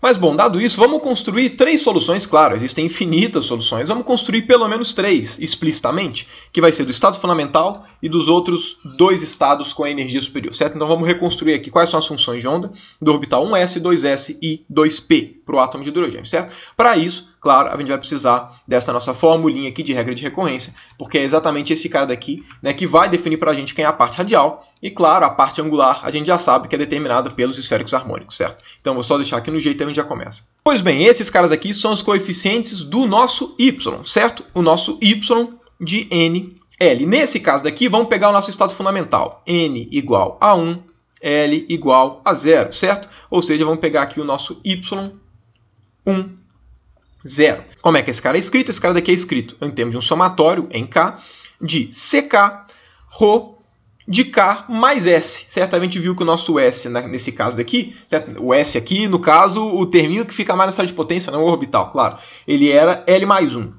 Mas bom, dado isso, vamos construir três soluções, claro, existem infinitas soluções, vamos construir pelo menos três, explicitamente, que vai ser do estado fundamental e dos outros dois estados com a energia superior, certo? Então vamos reconstruir aqui quais são as funções de onda do orbital 1s, 2s e 2p para o átomo de hidrogênio, certo? Para isso, claro, a gente vai precisar dessa nossa formulinha aqui de regra de recorrência, porque é exatamente esse cara daqui né, que vai definir para a gente quem é a parte radial, e claro, a parte angular a gente já sabe que é determinada pelos esféricos harmônicos, certo? Então vou só deixar aqui no jeito e a gente já começa. Pois bem, esses caras aqui são os coeficientes do nosso y, certo? O nosso y de n L. Nesse caso daqui, vamos pegar o nosso estado fundamental. N igual a 1, L igual a 0, certo? Ou seja, vamos pegar aqui o nosso Y 1, 0. Como é que esse cara é escrito? Esse cara daqui é escrito em termos de um somatório em K de CK, Rho de K mais S. Certamente viu que o nosso S, nesse caso daqui, certo? o S aqui, no caso, o terminho que fica mais na sala de potência, não é o orbital, claro, ele era L mais 1.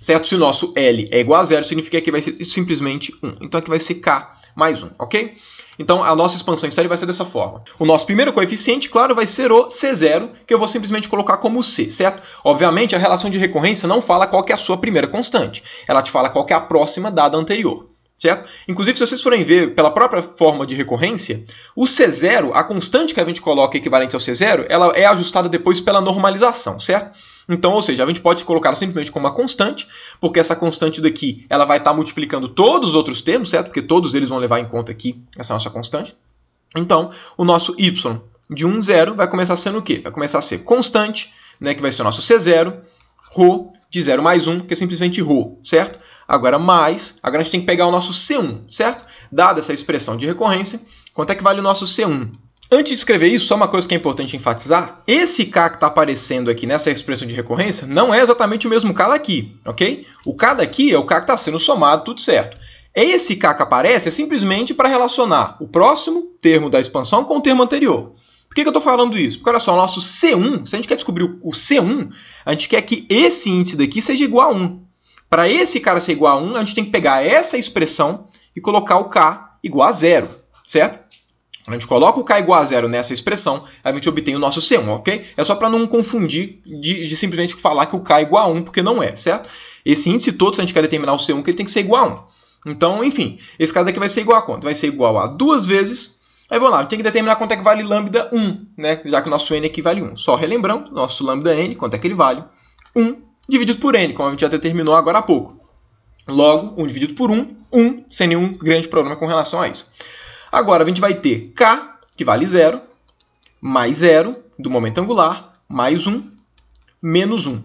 Certo? Se o nosso L é igual a zero, significa que vai ser simplesmente 1. Então aqui vai ser K mais 1, ok? Então a nossa expansão em série vai ser dessa forma. O nosso primeiro coeficiente, claro, vai ser o C0, que eu vou simplesmente colocar como C, certo? Obviamente a relação de recorrência não fala qual é a sua primeira constante, ela te fala qual é a próxima dada anterior certo? Inclusive, se vocês forem ver pela própria forma de recorrência, o C0, a constante que a gente coloca equivalente ao C0, ela é ajustada depois pela normalização, certo? Então, ou seja, a gente pode colocar simplesmente como uma constante, porque essa constante daqui ela vai estar tá multiplicando todos os outros termos, certo? Porque todos eles vão levar em conta aqui essa nossa constante. Então, o nosso y de 1, 0 vai começar sendo o quê? Vai começar a ser constante, né, que vai ser o nosso C0, ρ de 0 mais 1, que é simplesmente ρ, certo? Agora, mais, agora a gente tem que pegar o nosso C1, certo? Dada essa expressão de recorrência, quanto é que vale o nosso C1? Antes de escrever isso, só uma coisa que é importante enfatizar: esse K que está aparecendo aqui nessa expressão de recorrência não é exatamente o mesmo K daqui, ok? O K daqui é o K que está sendo somado, tudo certo. É esse K que aparece é simplesmente para relacionar o próximo termo da expansão com o termo anterior. Por que, que eu estou falando isso? Porque olha só, o nosso C1, se a gente quer descobrir o C1, a gente quer que esse índice daqui seja igual a 1. Para esse cara ser igual a 1, a gente tem que pegar essa expressão e colocar o k igual a zero, certo? A gente coloca o k igual a zero nessa expressão, a gente obtém o nosso C1, ok? É só para não confundir de, de, simplesmente falar que o k é igual a 1, porque não é, certo? Esse índice todo, se a gente quer determinar o C1, que ele tem que ser igual a 1. Então, enfim, esse cara daqui vai ser igual a quanto? Vai ser igual a duas vezes. Aí vamos lá, a gente tem que determinar quanto é que vale lambda 1, né? Já que o nosso n aqui vale 1. Só relembrando, nosso lambda n, quanto é que ele vale? 1 dividido por n, como a gente já determinou agora há pouco. Logo, 1 dividido por 1, 1, sem nenhum grande problema com relação a isso. Agora, a gente vai ter k, que vale 0, mais 0, do momento angular, mais 1, menos 1.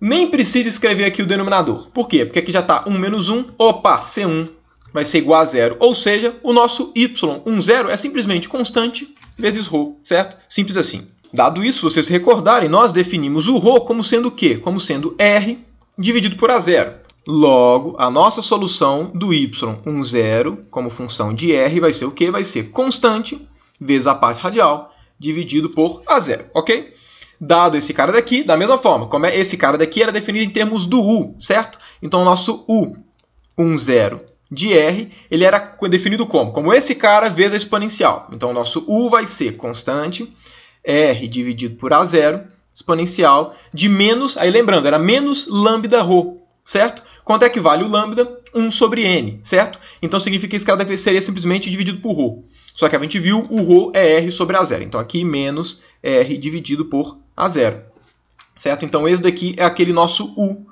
Nem preciso escrever aqui o denominador. Por quê? Porque aqui já está 1 menos 1, opa, C1 vai ser igual a 0. Ou seja, o nosso y, 1, 0, é simplesmente constante vezes ρ, certo? Simples assim. Dado isso, vocês recordarem, nós definimos o ρ como sendo o quê? Como sendo R dividido por a zero. Logo, a nossa solução do y zero como função de r vai ser o quê? Vai ser constante vezes a parte radial dividido por a zero, ok? Dado esse cara daqui, da mesma forma, como é esse cara daqui era definido em termos do u, certo? Então, o nosso u zero de r, ele era definido como? Como esse cara vezes a exponencial. Então, o nosso u vai ser constante r dividido por a0 exponencial de menos, aí lembrando, era menos lambda rho, certo? Quanto é que vale o lambda? 1 sobre n, certo? Então significa que esse cara seria simplesmente dividido por rho. Só que a gente viu o rho é r sobre a0. Então aqui menos r dividido por a0. Certo? Então esse daqui é aquele nosso u,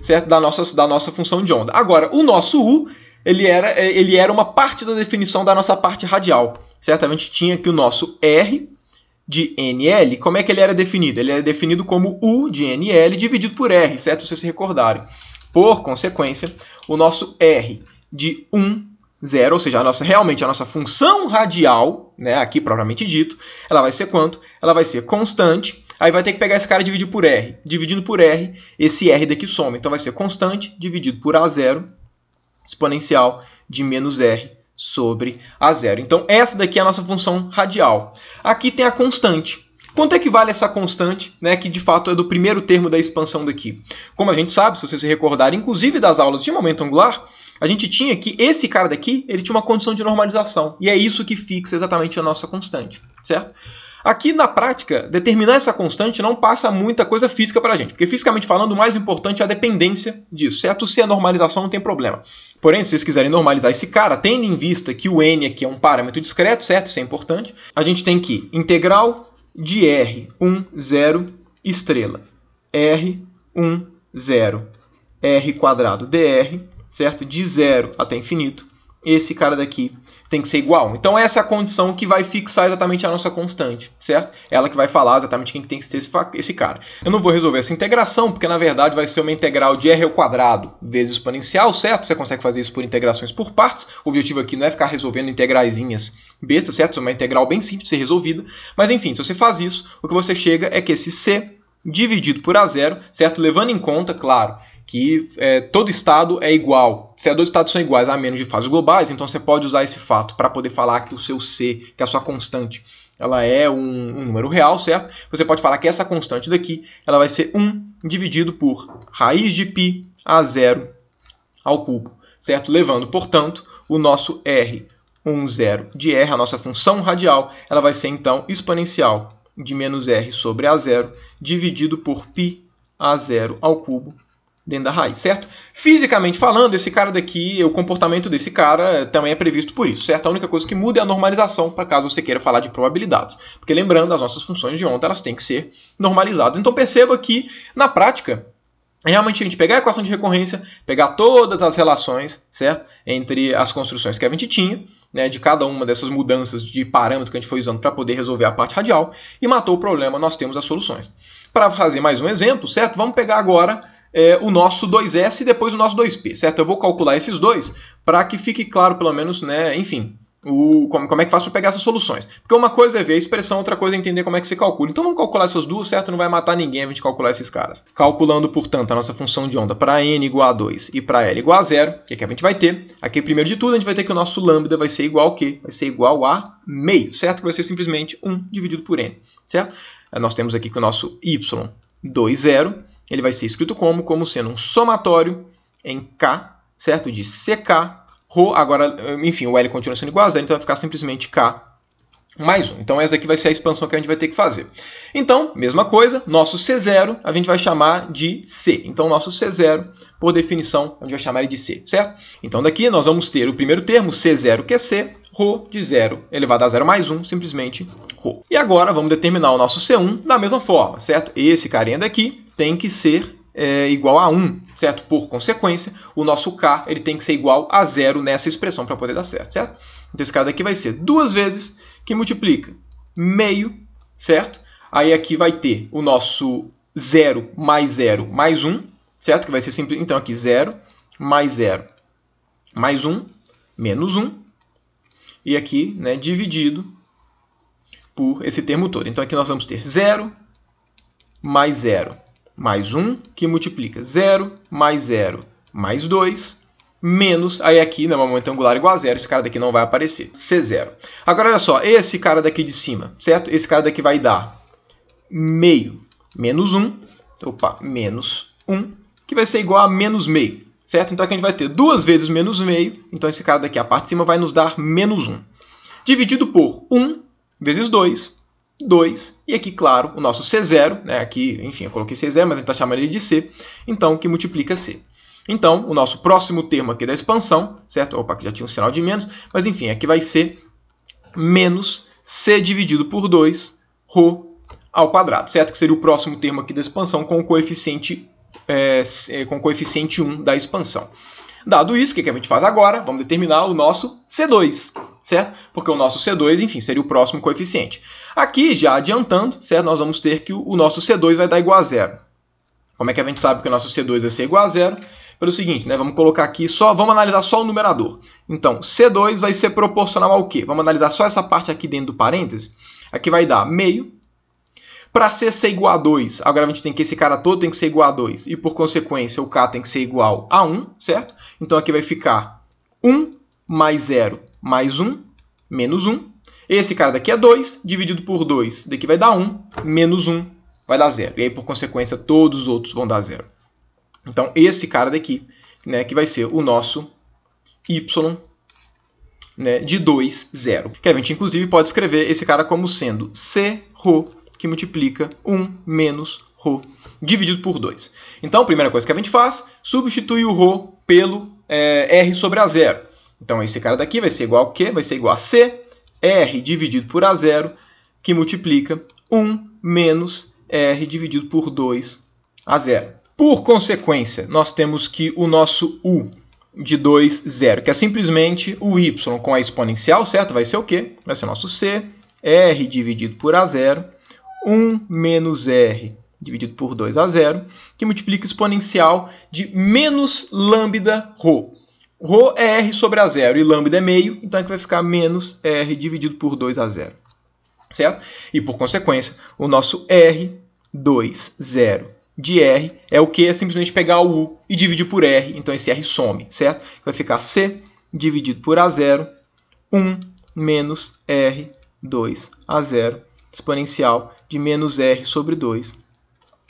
certo? Da nossa, da nossa função de onda. Agora, o nosso u ele era, ele era uma parte da definição da nossa parte radial. Certo? A gente tinha aqui o nosso r de NL, como é que ele era definido? Ele era definido como U de NL dividido por R, certo? Se vocês se recordarem. Por consequência, o nosso R de 1, 0, ou seja, a nossa, realmente a nossa função radial, né, aqui propriamente dito, ela vai ser quanto? Ela vai ser constante, aí vai ter que pegar esse cara e dividir por R. Dividindo por R, esse R daqui soma. Então vai ser constante dividido por A0, exponencial de menos R sobre a zero. Então, essa daqui é a nossa função radial. Aqui tem a constante. Quanto é que vale essa constante, né, que de fato é do primeiro termo da expansão daqui? Como a gente sabe, se vocês se recordarem, inclusive das aulas de momento angular, a gente tinha que esse cara daqui, ele tinha uma condição de normalização. E é isso que fixa exatamente a nossa constante, certo? Aqui na prática, determinar essa constante não passa muita coisa física para a gente, porque fisicamente falando, o mais importante é a dependência disso, certo? Se a é normalização não tem problema. Porém, se vocês quiserem normalizar esse cara, tendo em vista que o n aqui é um parâmetro discreto, certo? Isso é importante. A gente tem que integral de R1, 0, estrela, R1, 0, R quadrado dr, certo? De 0 até infinito. Esse cara daqui tem que ser igual. Então essa é a condição que vai fixar exatamente a nossa constante, certo? Ela que vai falar exatamente quem que tem que ser esse, esse cara. Eu não vou resolver essa integração, porque na verdade vai ser uma integral de r ao quadrado vezes exponencial, certo? Você consegue fazer isso por integrações por partes. O objetivo aqui não é ficar resolvendo integraizinhas bestas, certo? É uma integral bem simples de ser resolvida. Mas enfim, se você faz isso, o que você chega é que esse c dividido por a zero, certo? Levando em conta, claro, que é, todo estado é igual. Se é dois estados são iguais a menos de fases globais, então você pode usar esse fato para poder falar que o seu C, que é a sua constante, ela é um, um, número real, certo? Você pode falar que essa constante daqui ela vai ser 1 dividido por raiz de π a zero ao cubo, certo? Levando, portanto, o nosso R, 1, zero de R, a nossa função radial, ela vai ser então exponencial de menos R sobre A0 dividido por π a zero ao cubo dentro da raiz, certo? Fisicamente falando, esse cara daqui, o comportamento desse cara também é previsto por isso, certo? A única coisa que muda é a normalização, para caso você queira falar de probabilidades. Porque lembrando, as nossas funções de onda, elas têm que ser normalizadas. Então perceba que, na prática, realmente a gente pegar a equação de recorrência, pegar todas as relações, certo? Entre as construções que a gente tinha, né, de cada uma dessas mudanças de parâmetro que a gente foi usando para poder resolver a parte radial, e matou o problema, nós temos as soluções. Para fazer mais um exemplo, certo? Vamos pegar agora é, o nosso 2S e depois o nosso 2P, certo? Eu vou calcular esses dois para que fique claro, pelo menos, né? Enfim, o, como, como, é que faz para pegar essas soluções. Porque uma coisa é ver a expressão, outra coisa é entender como é que se calcula. Então vamos calcular essas duas, certo? Não vai matar ninguém a gente calcular esses caras. Calculando, portanto, a nossa função de onda para n igual a 2 e para l igual a 0, o que, é que a gente vai ter? Aqui, primeiro de tudo, a gente vai ter que o nosso lambda vai ser igual a quê? Vai ser igual a meio, certo? Que vai ser simplesmente 1 dividido por n, certo? Nós temos aqui que o nosso y, 2, 0 ele vai ser escrito como? Como sendo um somatório em K, certo? De CK, Rho, agora, enfim, o L continua sendo igual a zero, então vai ficar simplesmente K mais um. Então essa aqui vai ser a expansão que a gente vai ter que fazer. Então, mesma coisa, nosso C0 a gente vai chamar de C. Então nosso C0, por definição, a gente vai chamar ele de C, certo? Então daqui nós vamos ter o primeiro termo, C0 que é C, Rho de 0 elevado a 0 mais 1, simplesmente Rho. E agora vamos determinar o nosso C1 da mesma forma, certo? Esse carinha daqui tem que ser é, igual a 1, certo? Por consequência, o nosso k ele tem que ser igual a zero nessa expressão para poder dar certo, certo? Então esse cara daqui vai ser duas vezes que multiplica meio, certo? Aí aqui vai ter o nosso 0 mais 0 mais 1, certo? Que vai ser simples. Então aqui 0 mais 0 mais 1 menos 1. E aqui, né, dividido por esse termo todo. Então aqui nós vamos ter 0 mais 0 mais 1, que multiplica 0 mais 0 mais 2, menos, aí aqui na né, momento angular igual a zero, esse cara daqui não vai aparecer, C0. Agora olha só, esse cara daqui de cima, certo? Esse cara daqui vai dar meio menos 1, opa, menos 1, que vai ser igual a menos meio, certo? Então aqui a gente vai ter duas vezes menos meio, então esse cara daqui, a parte de cima, vai nos dar menos 1. Dividido por 1 vezes 2, 2, e aqui, claro, o nosso C0, né? aqui, enfim, eu coloquei C0, mas a gente está chamando ele de C, então, que multiplica C. Então, o nosso próximo termo aqui da expansão, certo? Opa, que já tinha um sinal de menos, mas enfim, aqui vai ser menos C dividido por 2, ρ ao quadrado, certo? Que seria o próximo termo aqui da expansão com o coeficiente, é, com o coeficiente 1 da expansão. Dado isso, o que a gente faz agora? Vamos determinar o nosso C2, certo? Porque o nosso C2, enfim, seria o próximo coeficiente. Aqui, já adiantando, certo? Nós vamos ter que o nosso C2 vai dar igual a zero. Como é que a gente sabe que o nosso C2 vai ser igual a zero? Pelo seguinte, né? Vamos colocar aqui só, vamos analisar só o numerador. Então, C2 vai ser proporcional ao quê? Vamos analisar só essa parte aqui dentro do parêntese. Aqui vai dar meio para C ser igual a 2, agora a gente tem que esse cara todo tem que ser igual a 2, e por consequência o K tem que ser igual a 1, certo? Então aqui vai ficar 1 mais 0 mais 1 menos 1. Esse cara daqui é 2, dividido por 2, daqui vai dar 1, menos 1 vai dar 0. E aí, por consequência, todos os outros vão dar 0. Então, esse cara daqui, né, que vai ser o nosso y né, de 2, 0. Que a gente, inclusive, pode escrever esse cara como sendo C, Rho que multiplica 1 menos ρ dividido por 2. Então, a primeira coisa que a gente faz, substitui o ρ pelo é, r sobre a zero. Então, esse cara daqui vai ser igual a quê? Vai ser igual a c, r dividido por a zero que multiplica 1 menos r dividido por 2 a zero. Por consequência, nós temos que o nosso u de 2, 0, que é simplesmente o y com a exponencial, certo? Vai ser o quê? Vai ser o nosso c, r dividido por a zero 1 menos r dividido por 2 a zero, que multiplica exponencial de menos lambda ρ. ρ é R sobre a zero e lambda é meio, então é vai ficar menos R dividido por 2 a zero. Certo? E por consequência, o nosso R2, 0 de R é o que? É simplesmente pegar o U e dividir por R, então esse R some, certo? Vai ficar C dividido por A0, 1 menos R2 a zero exponencial de menos r sobre 2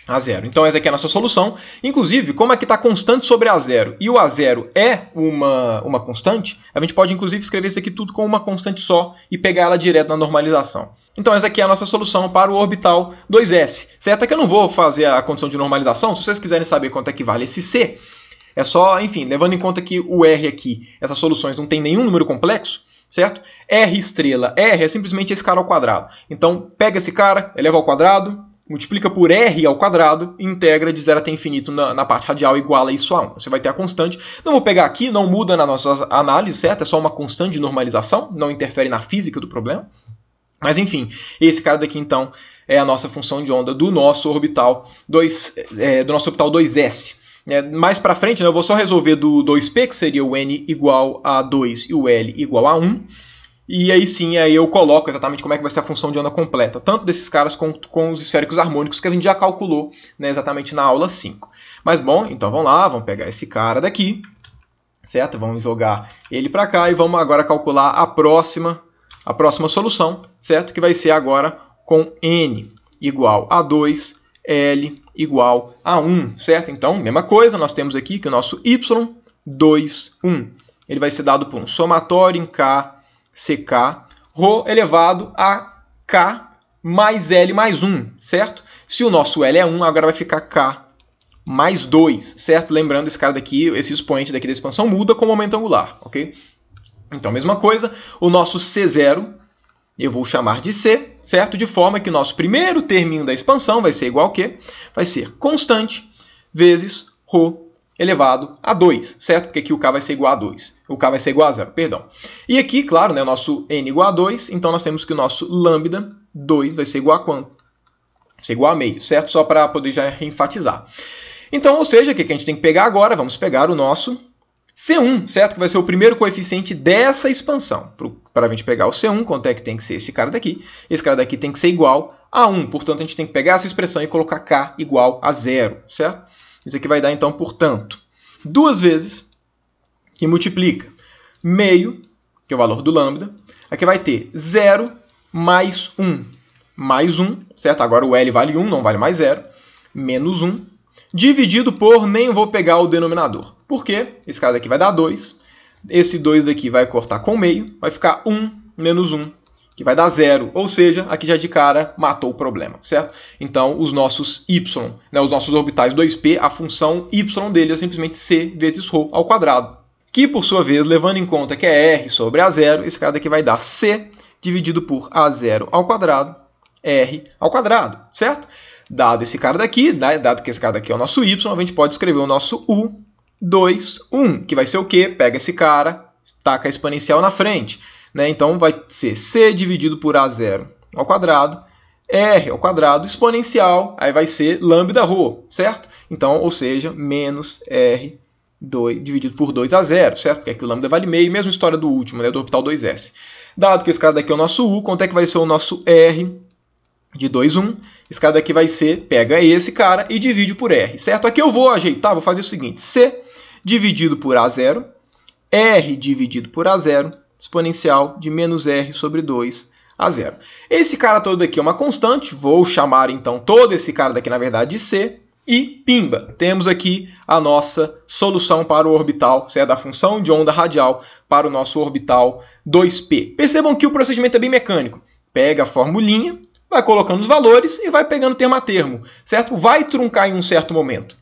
a zero. Então essa aqui é a nossa solução. Inclusive, como que está constante sobre a zero e o a zero é uma, uma constante, a gente pode inclusive escrever isso aqui tudo com uma constante só e pegar ela direto na normalização. Então essa aqui é a nossa solução para o orbital 2s. Certo é que eu não vou fazer a condição de normalização. Se vocês quiserem saber quanto é que vale esse c, é só, enfim, levando em conta que o r aqui, essas soluções não tem nenhum número complexo, certo? R estrela, R é simplesmente esse cara ao quadrado. Então, pega esse cara, eleva ao quadrado, multiplica por R ao quadrado e integra de zero até infinito na, na, parte radial igual a isso a 1. Você vai ter a constante. Não vou pegar aqui, não muda na nossa análise, certo? É só uma constante de normalização, não interfere na física do problema. Mas enfim, esse cara daqui então é a nossa função de onda do nosso orbital 2, é, do nosso orbital 2S. É, mais para frente, né, eu vou só resolver do 2p, que seria o n igual a 2 e o l igual a 1. E aí sim, aí eu coloco exatamente como é que vai ser a função de onda completa, tanto desses caras com, com os esféricos harmônicos, que a gente já calculou né, exatamente na aula 5. Mas bom, então vamos lá, vamos pegar esse cara daqui, certo? Vamos jogar ele para cá e vamos agora calcular a próxima, a próxima solução, certo? Que vai ser agora com n igual a 2, l igual a 1, certo? Então, mesma coisa, nós temos aqui que o nosso y, 2, 1. Ele vai ser dado por um somatório em k, ck, ρ elevado a k mais L mais 1, certo? Se o nosso L é 1, agora vai ficar k mais 2, certo? Lembrando, esse cara daqui, esse expoente daqui da expansão muda com o momento angular, ok? Então, mesma coisa, o nosso C0, eu vou chamar de C, certo? De forma que o nosso primeiro terminho da expansão vai ser igual a quê? Vai ser constante vezes ρ elevado a 2, certo? Porque aqui o k vai ser igual a 2. O k vai ser igual a 0, perdão. E aqui, claro, né, o nosso n igual a 2, então nós temos que o nosso lambda 2 vai ser igual a quanto? Vai ser igual a meio, certo? Só para poder já enfatizar. Então, ou seja, o que a gente tem que pegar agora? Vamos pegar o nosso C1, certo? Que vai ser o primeiro coeficiente dessa expansão. Para a gente pegar o C1, quanto é que tem que ser esse cara daqui? Esse cara daqui tem que ser igual a 1. Portanto, a gente tem que pegar essa expressão e colocar K igual a zero, certo? Isso aqui vai dar, então, portanto, duas vezes que multiplica meio, que é o valor do lambda, aqui vai ter 0 mais 1, mais 1, certo? Agora o L vale 1, não vale mais 0, menos 1, dividido por, nem vou pegar o denominador. Por quê? Esse cara daqui vai dar 2, esse 2 daqui vai cortar com meio, vai ficar 1 menos 1, que vai dar 0. Ou seja, aqui já de cara matou o problema, certo? Então, os nossos y, né, os nossos orbitais 2p, a função y dele é simplesmente c vezes ρ ao quadrado. Que, por sua vez, levando em conta que é r sobre a0, esse cara daqui vai dar c dividido por a0 ao quadrado, r ao quadrado, certo? Dado esse cara daqui, dado que esse cara daqui é o nosso y, a gente pode escrever o nosso u, 2, 1, que vai ser o quê? Pega esse cara, taca a exponencial na frente. Né? Então vai ser c dividido por a0 ao quadrado, r ao quadrado exponencial, aí vai ser lambda rho, certo? Então, ou seja, menos r 2, dividido por 2 a 0, certo? Porque aqui o lambda vale meio, mesma história do último, né? do orbital 2s. Dado que esse cara daqui é o nosso u, quanto é que vai ser o nosso r de 2, 1? Esse cara daqui vai ser, pega esse cara e divide por R, certo? Aqui eu vou ajeitar, vou fazer o seguinte, C dividido por A0, R dividido por A0, exponencial de menos R sobre 2 a 0. Esse cara todo aqui é uma constante, vou chamar então todo esse cara daqui, na verdade, de C, e pimba, temos aqui a nossa solução para o orbital, certo? É da função de onda radial para o nosso orbital 2p. Percebam que o procedimento é bem mecânico. Pega a formulinha, vai colocando os valores e vai pegando termo a termo, certo? Vai truncar em um certo momento.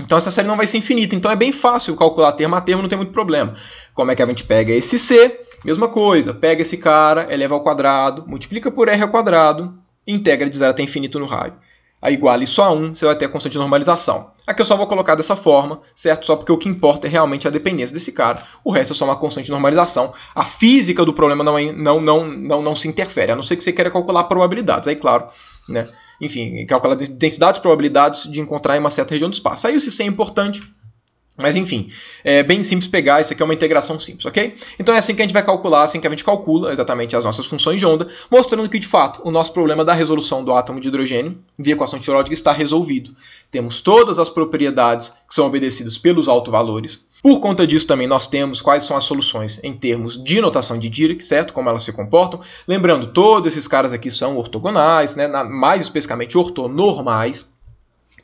Então essa série não vai ser infinita, então é bem fácil calcular termo a termo, não tem muito problema. Como é que a gente pega esse C? Mesma coisa, pega esse cara, eleva ao quadrado, multiplica por R ao quadrado, integra de zero até infinito no raio a igual só a 1, você vai ter a constante de normalização. Aqui eu só vou colocar dessa forma, certo? Só porque o que importa é realmente a dependência desse cara. O resto é só uma constante de normalização. A física do problema não, é, não, não, não, não se interfere, a não ser que você queira calcular probabilidades. Aí, claro, né? Enfim, calcular densidades, probabilidades de encontrar em uma certa região do espaço. Aí o se é importante, mas enfim, é bem simples pegar, isso aqui é uma integração simples, ok? Então é assim que a gente vai calcular, assim que a gente calcula exatamente as nossas funções de onda, mostrando que de fato o nosso problema da resolução do átomo de hidrogênio via equação Schrödinger, está resolvido. Temos todas as propriedades que são obedecidas pelos autovalores. Por conta disso também nós temos quais são as soluções em termos de notação de Dirac, certo? Como elas se comportam. Lembrando, todos esses caras aqui são ortogonais, né? mais especificamente ortonormais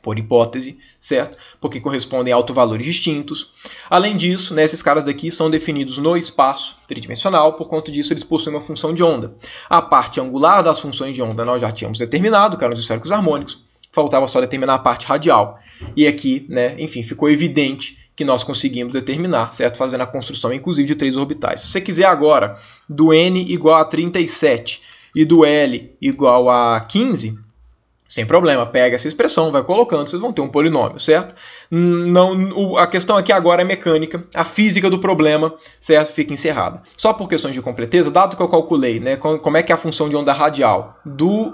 por hipótese, certo? Porque correspondem a autovalores distintos. Além disso, né, esses caras aqui são definidos no espaço tridimensional, por conta disso eles possuem uma função de onda. A parte angular das funções de onda nós já tínhamos determinado, que eram os esféricos harmônicos, faltava só determinar a parte radial. E aqui, né, enfim, ficou evidente que nós conseguimos determinar, certo? Fazendo a construção, inclusive, de três orbitais. Se você quiser agora do n igual a 37 e do L igual a 15, sem problema, pega essa expressão, vai colocando, vocês vão ter um polinômio, certo? Não, a questão aqui agora é mecânica, a física do problema, certo? Fica encerrada. Só por questões de completeza, dado que eu calculei, né, como é que é a função de onda radial do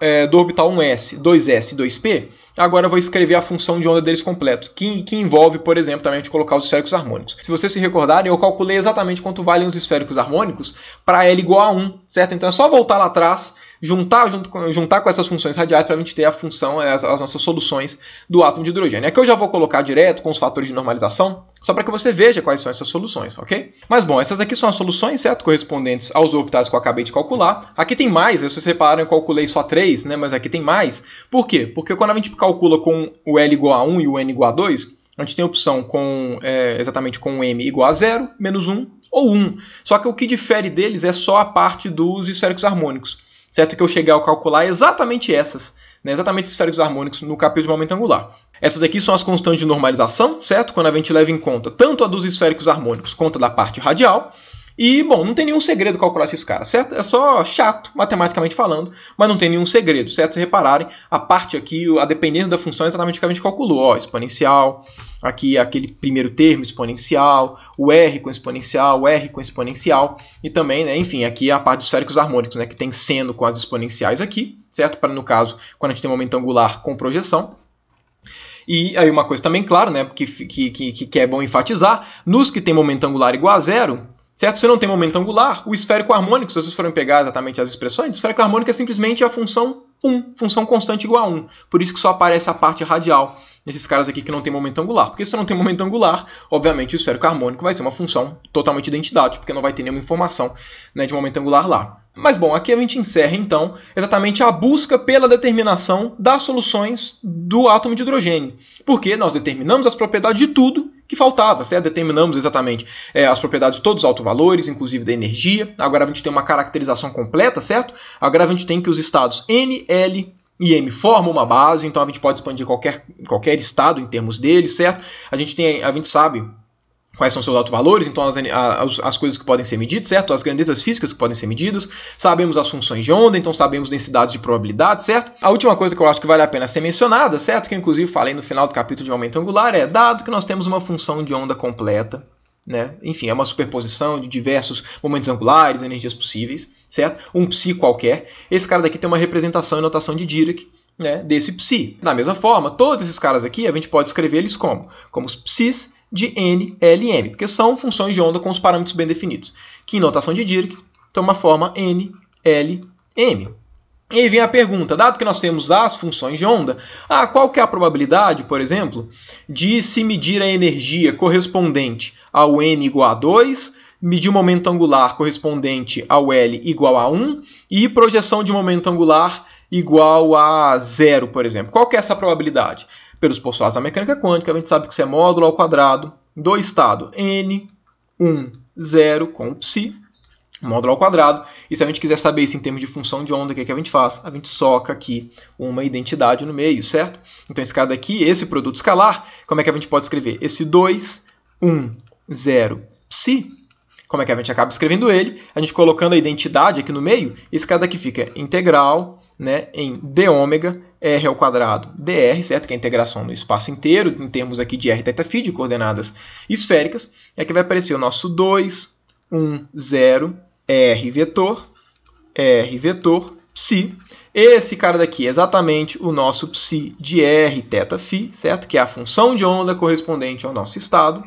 é, do orbital 1s, 2s e 2p, agora eu vou escrever a função de onda deles completo, que, que envolve, por exemplo, também de colocar os esféricos harmônicos. Se vocês se recordarem, eu calculei exatamente quanto valem os esféricos harmônicos para L igual a 1, certo? Então é só voltar lá atrás juntar, junto com, juntar com essas funções radiais para a gente ter a função, é, as, as nossas soluções do átomo de hidrogênio. Aqui é eu já vou colocar direto com os fatores de normalização, só para que você veja quais são essas soluções, ok? Mas bom, essas aqui são as soluções, certo? Correspondentes aos orbitais que eu acabei de calcular. Aqui tem mais, se vocês reparam, eu calculei só 3, né? Mas aqui tem mais. Por quê? Porque quando a gente calcula com o L igual a 1 e o N igual a 2, a gente tem a opção com, é, exatamente com o m igual a 0, menos 1 ou 1. Só que o que difere deles é só a parte dos esféricos harmônicos certo? Que eu cheguei a calcular exatamente essas, né? exatamente os esféricos harmônicos no capítulo de momento angular. Essas daqui são as constantes de normalização, certo? Quando a gente leva em conta tanto a dos esféricos harmônicos quanto a da parte radial. E, bom, não tem nenhum segredo calcular esses caras, certo? É só chato, matematicamente falando, mas não tem nenhum segredo, certo? Se repararem, a parte aqui, a dependência da função é exatamente o que a gente calculou. Ó, exponencial, aqui aquele primeiro termo exponencial, o R com exponencial, o R com exponencial, e também, né, enfim, aqui é a parte dos séricos harmônicos, né, que tem seno com as exponenciais aqui, certo? Para, no caso, quando a gente tem momento angular com projeção. E aí uma coisa também, claro, né, que, que, que, que é bom enfatizar, nos que tem momento angular igual a zero, Certo? Você não tem momento angular, o esférico harmônico, se vocês forem pegar exatamente as expressões, o esférico harmônico é simplesmente a função 1, função constante igual a 1. Por isso que só aparece a parte radial nesses caras aqui que não tem momento angular. Porque se não tem momento angular, obviamente o cerco harmônico vai ser uma função totalmente identidade, porque não vai ter nenhuma informação né, de momento angular lá. Mas bom, aqui a gente encerra então exatamente a busca pela determinação das soluções do átomo de hidrogênio. Porque nós determinamos as propriedades de tudo que faltava, certo? Determinamos exatamente é, as propriedades de todos os autovalores, inclusive da energia. Agora a gente tem uma caracterização completa, certo? Agora a gente tem que os estados N, L, IM forma uma base, então a gente pode expandir qualquer, qualquer estado em termos dele, certo? A gente tem, a gente sabe quais são seus autovalores, então as, as, as, coisas que podem ser medidas, certo? As grandezas físicas que podem ser medidas, sabemos as funções de onda, então sabemos densidades de probabilidade, certo? A última coisa que eu acho que vale a pena ser mencionada, certo? Que eu inclusive falei no final do capítulo de aumento angular, é dado que nós temos uma função de onda completa, né? Enfim, é uma superposição de diversos momentos angulares, energias possíveis certo? Um psi qualquer. Esse cara daqui tem uma representação e notação de Dirac, né, desse psi. Da mesma forma, todos esses caras aqui a gente pode escrever eles como? Como os psis de N, L e M, porque são funções de onda com os parâmetros bem definidos, que em notação de Dirac tem uma forma N, L, M. E aí vem a pergunta, dado que nós temos as funções de onda, ah, qual que é a probabilidade, por exemplo, de se medir a energia correspondente ao N igual a 2 medir o momento angular correspondente ao L igual a 1 e projeção de momento angular igual a zero, por exemplo. Qual que é essa probabilidade? Pelos postulados da mecânica quântica, a gente sabe que isso é módulo ao quadrado do estado n, 1, 0 com psi, módulo ao quadrado. E se a gente quiser saber isso em termos de função de onda, o que, é que a gente faz? A gente soca aqui uma identidade no meio, certo? Então, esse cara daqui, esse produto escalar, como é que a gente pode escrever? Esse 2, 1, 0, psi como é que a gente acaba escrevendo ele? A gente colocando a identidade aqui no meio, esse cara daqui fica integral né, em d ômega r ao quadrado dr, certo? Que é a integração no espaço inteiro, em termos aqui de r θ φ, de coordenadas esféricas. É que vai aparecer o nosso 2, 1, 0, r vetor, r vetor, psi. Esse cara daqui é exatamente o nosso psi de r θ φ, certo? Que é a função de onda correspondente ao nosso estado.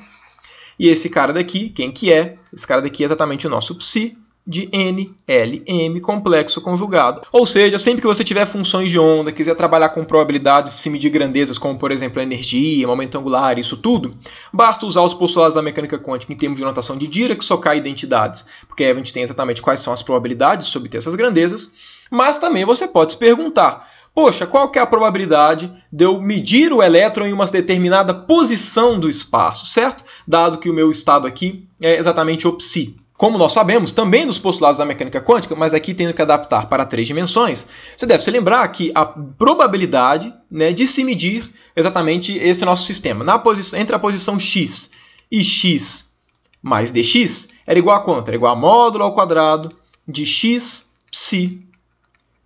E esse cara daqui, quem que é? Esse cara daqui é exatamente o nosso psi de NLM complexo conjugado. Ou seja, sempre que você tiver funções de onda, quiser trabalhar com probabilidades, se medir grandezas como, por exemplo, energia, momento angular, isso tudo, basta usar os postulados da mecânica quântica em termos de notação de Dirac, socar identidades, porque a gente tem exatamente quais são as probabilidades de obter essas grandezas, mas também você pode se perguntar, poxa, qual que é a probabilidade de eu medir o elétron em uma determinada posição do espaço, certo? Dado que o meu estado aqui é exatamente o psi. Como nós sabemos, também dos postulados da mecânica quântica, mas aqui tendo que adaptar para três dimensões, você deve se lembrar que a probabilidade né, de se medir exatamente esse nosso sistema na posição, entre a posição x e x mais dx era igual a quanto? Era igual a módulo ao quadrado de x psi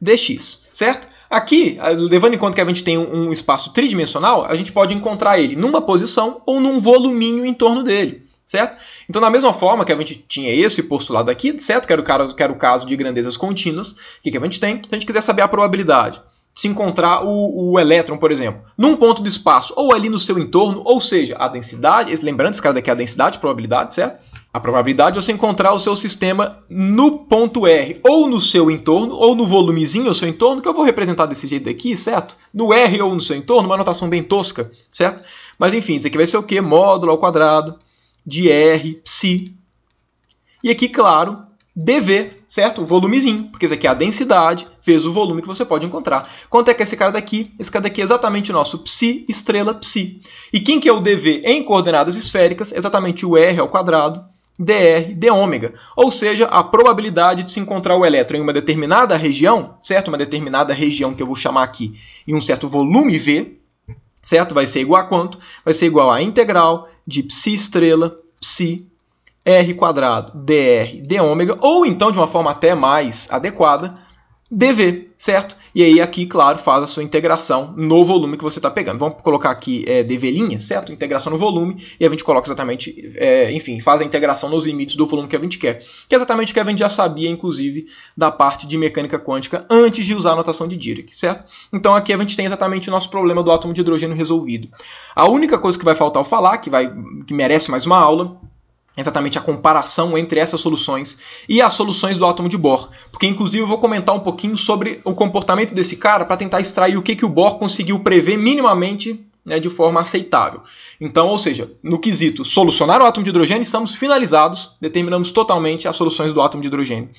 dx, certo? Aqui, levando em conta que a gente tem um espaço tridimensional, a gente pode encontrar ele numa posição ou num voluminho em torno dele certo? Então, da mesma forma que a gente tinha esse postulado aqui, certo? Que era o, que era o caso de grandezas contínuas, o que, que a gente tem? Se a gente quiser saber a probabilidade de se encontrar o, o, elétron, por exemplo, num ponto do espaço ou ali no seu entorno, ou seja, a densidade, lembrando, esse cara daqui é a densidade, probabilidade, certo? A probabilidade é você encontrar o seu sistema no ponto R, ou no seu entorno, ou no volumezinho ao seu entorno, que eu vou representar desse jeito daqui, certo? No R ou no seu entorno, uma notação bem tosca, certo? Mas enfim, isso aqui vai ser o quê? Módulo ao quadrado de R, psi. E aqui, claro, DV, certo? O volumezinho, porque isso aqui é a densidade vezes o volume que você pode encontrar. Quanto é que é esse cara daqui? Esse cara daqui é exatamente o nosso psi estrela psi. E quem que é o DV em coordenadas esféricas? Exatamente o R ao quadrado dr d ômega, ou seja, a probabilidade de se encontrar o elétron em uma determinada região, certo? Uma determinada região que eu vou chamar aqui em um certo volume V, certo? Vai ser igual a quanto? Vai ser igual à integral de psi estrela psi r quadrado dr d ômega, ou então de uma forma até mais adequada, DV, certo? E aí aqui, claro, faz a sua integração no volume que você está pegando. Vamos colocar aqui é, DV linha, certo? Integração no volume, e a gente coloca exatamente, é, enfim, faz a integração nos limites do volume que a gente quer. Que é exatamente o que a gente já sabia, inclusive, da parte de mecânica quântica antes de usar a notação de Dirac, certo? Então aqui a gente tem exatamente o nosso problema do átomo de hidrogênio resolvido. A única coisa que vai faltar eu falar, que, vai, que merece mais uma aula, exatamente a comparação entre essas soluções e as soluções do átomo de Bohr, porque inclusive eu vou comentar um pouquinho sobre o comportamento desse cara para tentar extrair o que, que o Bohr conseguiu prever minimamente né, de forma aceitável. Então, ou seja, no quesito solucionar o átomo de hidrogênio, estamos finalizados, determinamos totalmente as soluções do átomo de hidrogênio.